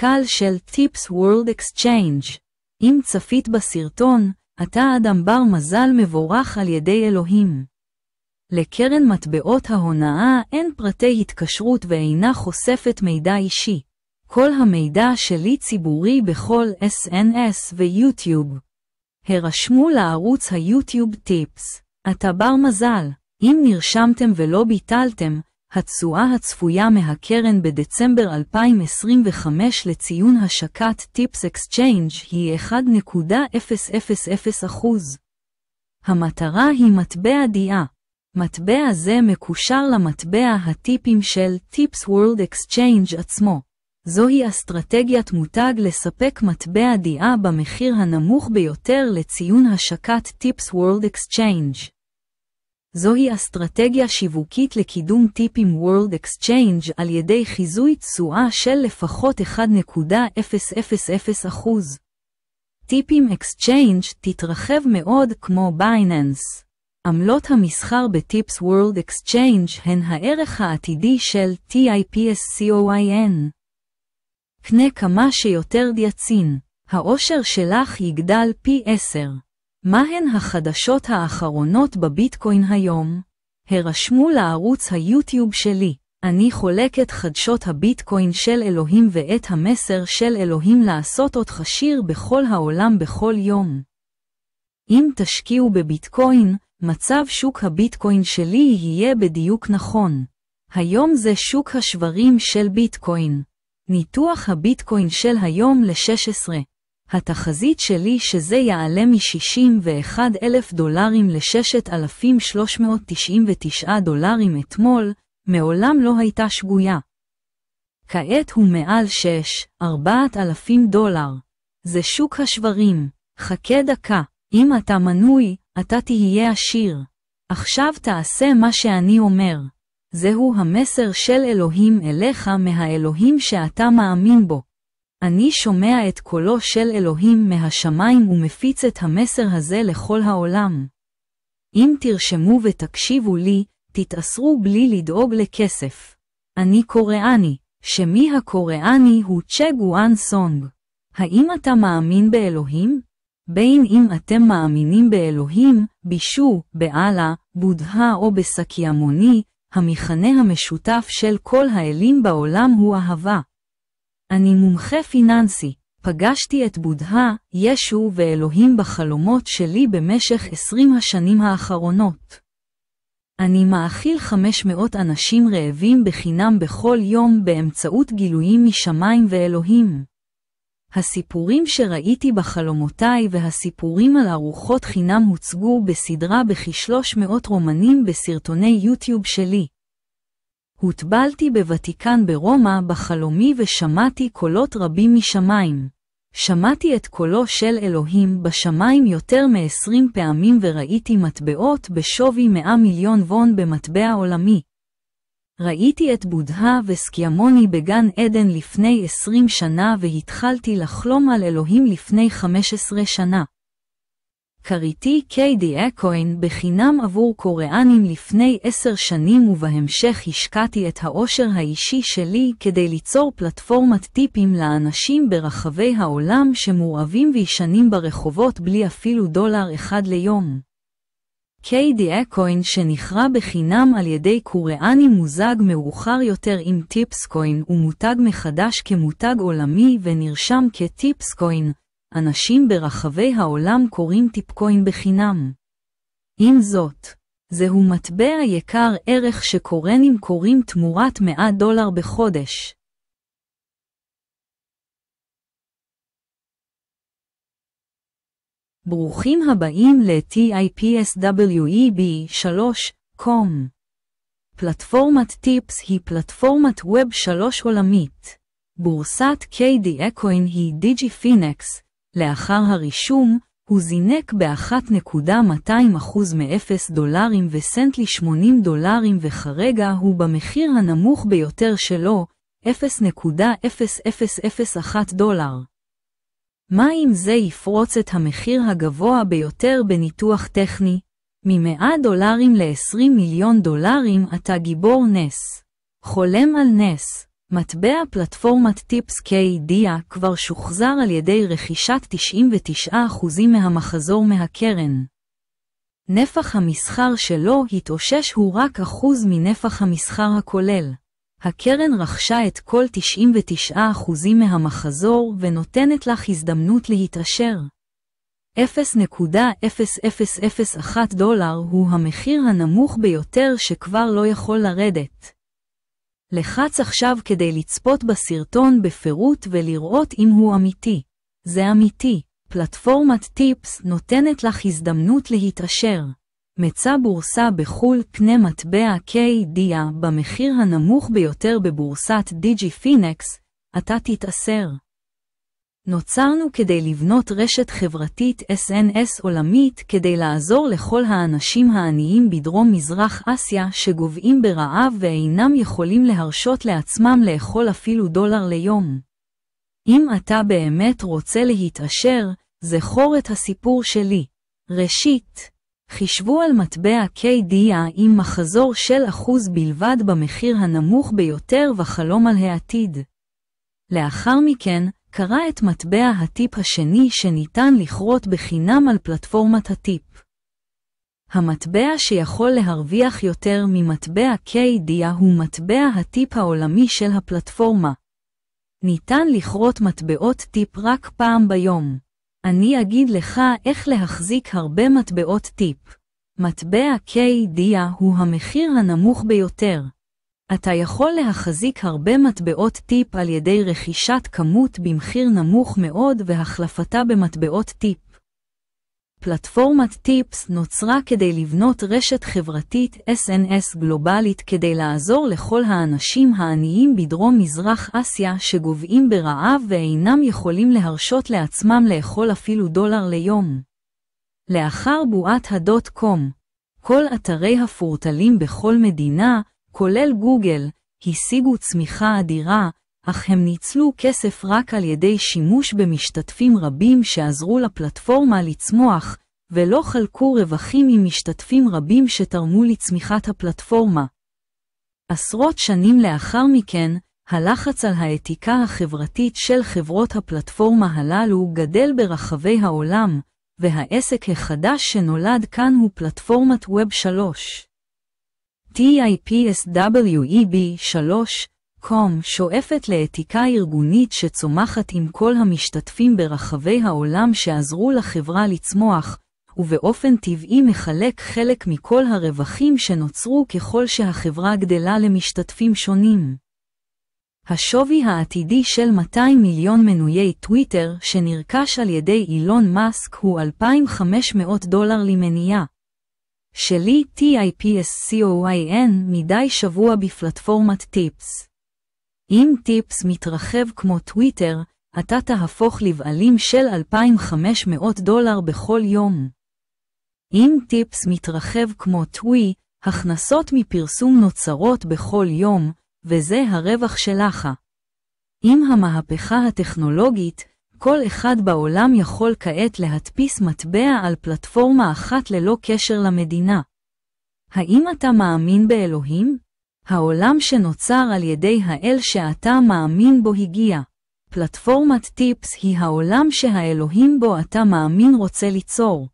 קהל של טיפס וורלד אקסצ'יינג' אם צפית בסרטון, אתה אדם בר מזל מבורך על ידי אלוהים. לקרן מטבעות ההונאה אין פרטי התקשרות ואינה חושפת מידע אישי. כל המידע שלי ציבורי בכל SNS ויוטיוב. הרשמו לערוץ היוטיוב טיפס. אתה בר מזל. אם נרשמתם ולא ביטלתם, התשואה הצפויה מהקרן בדצמבר 2025 לציון השקת טיפס אקסצ'יינג' היא 1.000%. המטרה היא מטבע דיעה. מטבע זה מקושר למטבע הטיפים של טיפס וורלד אקסצ'יינג' עצמו. זוהי אסטרטגיית מותג לספק מטבע דיעה במחיר הנמוך ביותר לציון השקת טיפס וורלד אקסצ'יינג'. זוהי אסטרטגיה שיווקית לקידום טיפים World Exchange על ידי חיזוי תשואה של לפחות 1.000%. טיפים Exchange תתרחב מאוד כמו בייננס. עמלות המסחר בטיפס World Exchange הן הערך העתידי של TIPSCOIN. קנה כמה שיותר דיאצין, העושר שלך יגדל פי 10. מהן החדשות האחרונות בביטקוין היום? הרשמו לערוץ היוטיוב שלי, אני את חדשות הביטקוין של אלוהים ואת המסר של אלוהים לעשות אותך שיר בכל העולם בכל יום. אם תשקיעו בביטקוין, מצב שוק הביטקוין שלי יהיה בדיוק נכון. היום זה שוק השברים של ביטקוין. ניתוח הביטקוין של היום ל-16. התחזית שלי שזה יעלה מ-61 אלף דולרים ל-6,399 דולרים אתמול, מעולם לא הייתה שגויה. כעת הוא מעל 6, 4,000 דולר. זה שוק השברים. חכה דקה, אם אתה מנוי, אתה תהיה עשיר. עכשיו תעשה מה שאני אומר. זהו המסר של אלוהים אליך מהאלוהים שאתה מאמין בו. אני שומע את קולו של אלוהים מהשמיים ומפיץ את המסר הזה לכל העולם. אם תרשמו ותקשיבו לי, תתעשרו בלי לדאוג לכסף. אני קוריאני, שמי הקוריאני הוא צ'ה גואן סונג. האם אתה מאמין באלוהים? בין אם אתם מאמינים באלוהים, בישו, באללה, בודהה או בסקיאמוני, המכנה המשותף של כל האלים בעולם הוא אהבה. אני מומחה פיננסי, פגשתי את בודהה, ישו ואלוהים בחלומות שלי במשך 20 השנים האחרונות. אני מאכיל 500 אנשים רעבים בחינם בכל יום באמצעות גילויים משמיים ואלוהים. הסיפורים שראיתי בחלומותיי והסיפורים על ארוחות חינם הוצגו בסדרה בכ-300 רומנים בסרטוני יוטיוב שלי. הוטבלתי בוותיקן ברומא בחלומי ושמעתי קולות רבים משמיים. שמעתי את קולו של אלוהים בשמיים יותר מ-20 פעמים וראיתי מטבעות בשווי 100 מיליון וון במטבע עולמי. ראיתי את בודהה וסקיאמוני בגן עדן לפני 20 שנה והתחלתי לחלום על אלוהים לפני 15 שנה. כריתי קיי.די. אקוין בחינם עבור קוריאנים לפני עשר שנים ובהמשך השקעתי את העושר האישי שלי כדי ליצור פלטפורמת טיפים לאנשים ברחבי העולם שמורעבים וישנים ברחובות בלי אפילו דולר אחד ליום. קיי.די. אקוין שנכרה בחינם על ידי קוריאני מוזג מאוחר יותר עם טיפסקוין ומותג מחדש כמותג עולמי ונרשם כטיפסקוין, אנשים ברחבי העולם קוראים טיפקוין בחינם. עם זאת, זהו מטבע יקר ערך שקורנים קוראים תמורת 100 דולר בחודש. ברוכים הבאים ל-TIPSWEB3.com. פלטפורמת טיפס היא פלטפורמת ווב שלוש עולמית. בורסת KD Coin היא דיג'י פינקס, לאחר הרישום, הוא זינק ב-1.200% מ-0 דולרים וסנט ל-80 דולרים וכרגע הוא במחיר הנמוך ביותר שלו, 0.0001 דולר. מה אם זה יפרוץ את המחיר הגבוה ביותר בניתוח טכני? מ-100 דולרים ל-20 מיליון דולרים אתה גיבור נס. חולם על נס. מטבע פלטפורמת טיפס KDIA כבר שוחזר על ידי רכישת 99% מהמחזור מהקרן. נפח המסחר שלו התאושש הוא רק אחוז מנפח המסחר הכולל. הקרן רכשה את כל 99% מהמחזור ונותנת לך הזדמנות להתעשר. 0.0001 דולר הוא המחיר הנמוך ביותר שכבר לא יכול לרדת. לחץ עכשיו כדי לצפות בסרטון בפירוט ולראות אם הוא אמיתי. זה אמיתי. פלטפורמת טיפס נותנת לך הזדמנות להתעשר. מצא בורסה בחו"ל קנה מטבע KDA במחיר הנמוך ביותר בבורסת דיג'י אתה תתעשר. נוצרנו כדי לבנות רשת חברתית SNS עולמית כדי לעזור לכל האנשים העניים בדרום-מזרח אסיה שגוועים ברעב ואינם יכולים להרשות לעצמם לאכול אפילו דולר ליום. אם אתה באמת רוצה להתעשר, זכור את הסיפור שלי. ראשית, חישבו על מטבע KDA עם מחזור של אחוז בלבד במחיר הנמוך ביותר וחלום על העתיד. לאחר מכן, קרא את מטבע הטיפ השני שניתן לכרות בחינם על פלטפורמת הטיפ. המטבע שיכול להרוויח יותר ממטבע קיידיה הוא מטבע הטיפ העולמי של הפלטפורמה. ניתן לכרות מטבעות טיפ רק פעם ביום. אני אגיד לך איך להחזיק הרבה מטבעות טיפ. מטבע קיידיה הוא המחיר הנמוך ביותר. אתה יכול להחזיק הרבה מטבעות טיפ על ידי רכישת כמות במחיר נמוך מאוד והחלפתה במטבעות טיפ. פלטפורמת טיפס נוצרה כדי לבנות רשת חברתית SNS גלובלית כדי לעזור לכל האנשים העניים בדרום-מזרח אסיה שגוועים ברעב ואינם יכולים להרשות לעצמם לאכול אפילו דולר ליום. לאחר בועת הדוט-קום, כל אתרי הפורטלים בכל מדינה, כולל גוגל, השיגו צמיחה אדירה, אך הם ניצלו כסף רק על ידי שימוש במשתתפים רבים שעזרו לפלטפורמה לצמוח, ולא חלקו רווחים עם משתתפים רבים שתרמו לצמיחת הפלטפורמה. עשרות שנים לאחר מכן, הלחץ על האתיקה החברתית של חברות הפלטפורמה הללו גדל ברחבי העולם, והעסק החדש שנולד כאן הוא פלטפורמת Web 3. TIPSWEB3.com שואפת לאתיקה ארגונית שצומחת עם כל המשתתפים ברחבי העולם שעזרו לחברה לצמוח, ובאופן טבעי מחלק חלק מכל הרווחים שנוצרו ככל שהחברה גדלה למשתתפים שונים. השווי העתידי של 200 מיליון מנויי טוויטר שנרכש על ידי אילון מאסק הוא 2,500 דולר למניעה. שלי TIPSCOIN מדי שבוע בפלטפורמת טיפס. אם טיפס מתרחב כמו טוויטר, אתה תהפוך לבעלים של 2,500 דולר בכל יום. אם טיפס מתרחב כמו טווי, הכנסות מפרסום נוצרות בכל יום, וזה הרווח שלך. עם המהפכה הטכנולוגית, כל אחד בעולם יכול כעת להדפיס מטבע על פלטפורמה אחת ללא קשר למדינה. האם אתה מאמין באלוהים? העולם שנוצר על ידי האל שאתה מאמין בו הגיע. פלטפורמת טיפס היא העולם שהאלוהים בו אתה מאמין רוצה ליצור.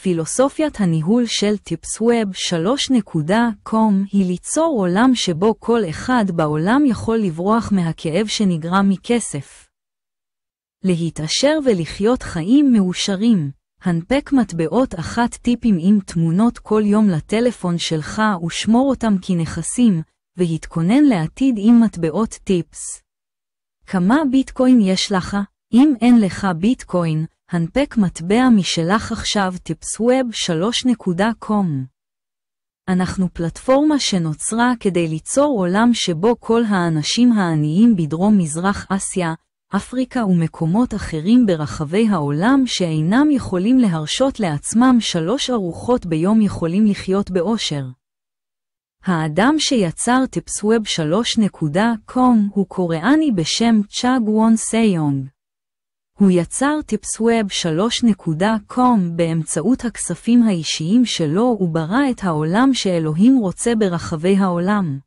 פילוסופיית הניהול של טיפסווב 3.com היא ליצור עולם שבו כל אחד בעולם יכול לברוח מהכאב שנגרם מכסף. להתעשר ולחיות חיים מאושרים. הנפק מטבעות אחת טיפים עם תמונות כל יום לטלפון שלך ושמור אותם כנכסים, והתכונן לעתיד עם מטבעות טיפס. כמה ביטקוין יש לך? אם אין לך ביטקוין, הנפק מטבע משלך עכשיו tipsweb 3.com. אנחנו פלטפורמה שנוצרה כדי ליצור עולם שבו כל האנשים העניים בדרום-מזרח אסיה, אפריקה ומקומות אחרים ברחבי העולם שאינם יכולים להרשות לעצמם שלוש ארוחות ביום יכולים לחיות באושר. האדם שיצר טיפסווב 3.com הוא קוריאני בשם צ'אג וון סיונג. הוא יצר טיפסווב 3.com באמצעות הכספים האישיים שלו וברא את העולם שאלוהים רוצה ברחבי העולם.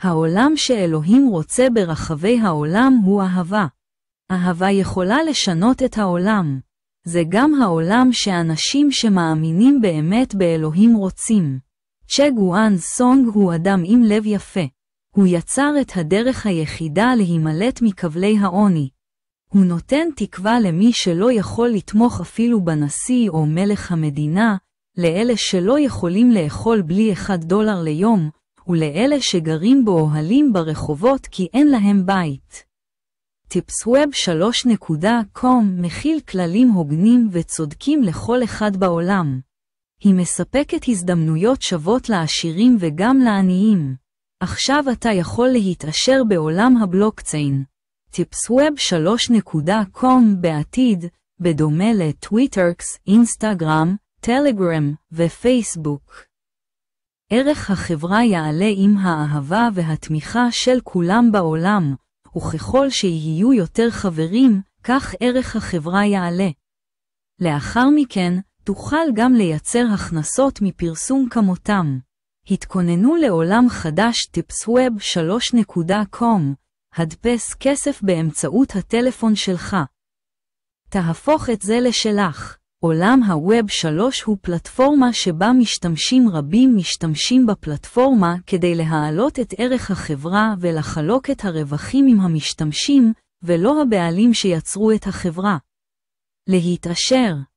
העולם שאלוהים רוצה ברחבי העולם הוא אהבה. אהבה יכולה לשנות את העולם. זה גם העולם שאנשים שמאמינים באמת באלוהים רוצים. צ'ה גואן סונג הוא אדם עם לב יפה. הוא יצר את הדרך היחידה להימלט מכבלי העוני. הוא נותן תקווה למי שלא יכול לתמוך אפילו בנשיא או מלך המדינה, לאלה שלא יכולים לאכול בלי אחד דולר ליום, ולאלה שגרים באוהלים ברחובות כי אין להם בית. טיפסווב 3.com מכיל כללים הוגנים וצודקים לכל אחד בעולם. היא מספקת הזדמנויות שוות לעשירים וגם לעניים. עכשיו אתה יכול להתעשר בעולם הבלוקציין. טיפסווב 3.com בעתיד, בדומה לטוויטרקס, אינסטגרם, טלגרם ופייסבוק. ערך החברה יעלה עם האהבה והתמיכה של כולם בעולם, וככל שיהיו יותר חברים, כך ערך החברה יעלה. לאחר מכן, תוכל גם לייצר הכנסות מפרסום כמותם. התכוננו לעולם חדש טיפסווב 3.com, הדפס כסף באמצעות הטלפון שלך. תהפוך את זה לשלך. עולם ה-Web 3 הוא פלטפורמה שבה משתמשים רבים משתמשים בפלטפורמה כדי להעלות את ערך החברה ולחלוק את הרווחים עם המשתמשים, ולא הבעלים שיצרו את החברה. להתעשר